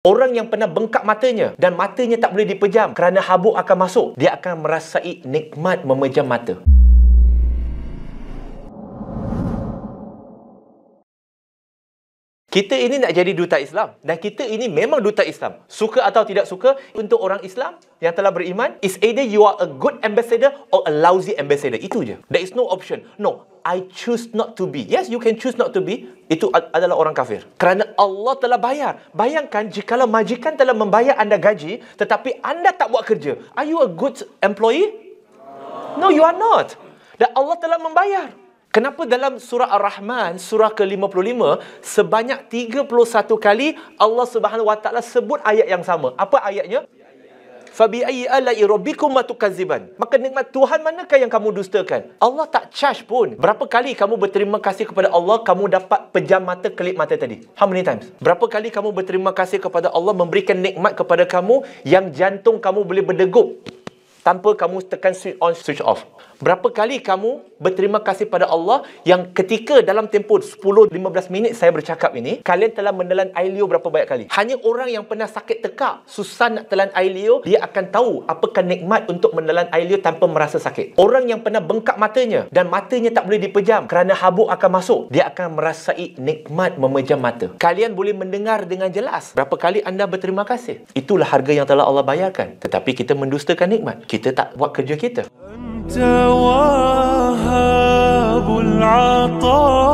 Orang yang pernah bengkak matanya dan matanya tak boleh dipejam kerana habuk akan masuk, dia akan merasai nikmat memejam mata. Kita ini nak jadi duta Islam dan kita ini memang duta Islam. Suka atau tidak suka untuk orang Islam yang telah beriman is either you are a good ambassador or a lousy ambassador. Itu je. There is no option. No, I choose not to be. Yes, you can choose not to be. Itu adalah orang kafir. Kerana Allah telah bayar. Bayangkan jika jikalau majikan telah membayar anda gaji tetapi anda tak buat kerja. Are you a good employee? No, you are not. Dan Allah telah membayar. Kenapa dalam surah Ar-Rahman, surah ke-55, sebanyak 31 kali Allah Subhanahu Wa Taala sebut ayat yang sama? Apa ayatnya? Fabi ayyi ala'i rabbikum matukaziban. Maka nikmat Tuhan manakah yang kamu dustakan? Allah tak charge pun. Berapa kali kamu berterima kasih kepada Allah kamu dapat pejam mata kelip mata tadi? How many times? Berapa kali kamu berterima kasih kepada Allah memberikan nikmat kepada kamu yang jantung kamu boleh berdegup? tanpa kamu tekan switch on switch off berapa kali kamu berterima kasih pada Allah yang ketika dalam tempoh 10-15 minit saya bercakap ini kalian telah menelan air liur berapa banyak kali hanya orang yang pernah sakit tekak susah nak telan air liur dia akan tahu apakah nikmat untuk menelan air liur tanpa merasa sakit orang yang pernah bengkak matanya dan matanya tak boleh dipejam kerana habuk akan masuk dia akan merasai nikmat memejam mata kalian boleh mendengar dengan jelas berapa kali anda berterima kasih itulah harga yang telah Allah bayarkan tetapi kita mendustakan nikmat kita tak buat kerja kita. Anta wahabul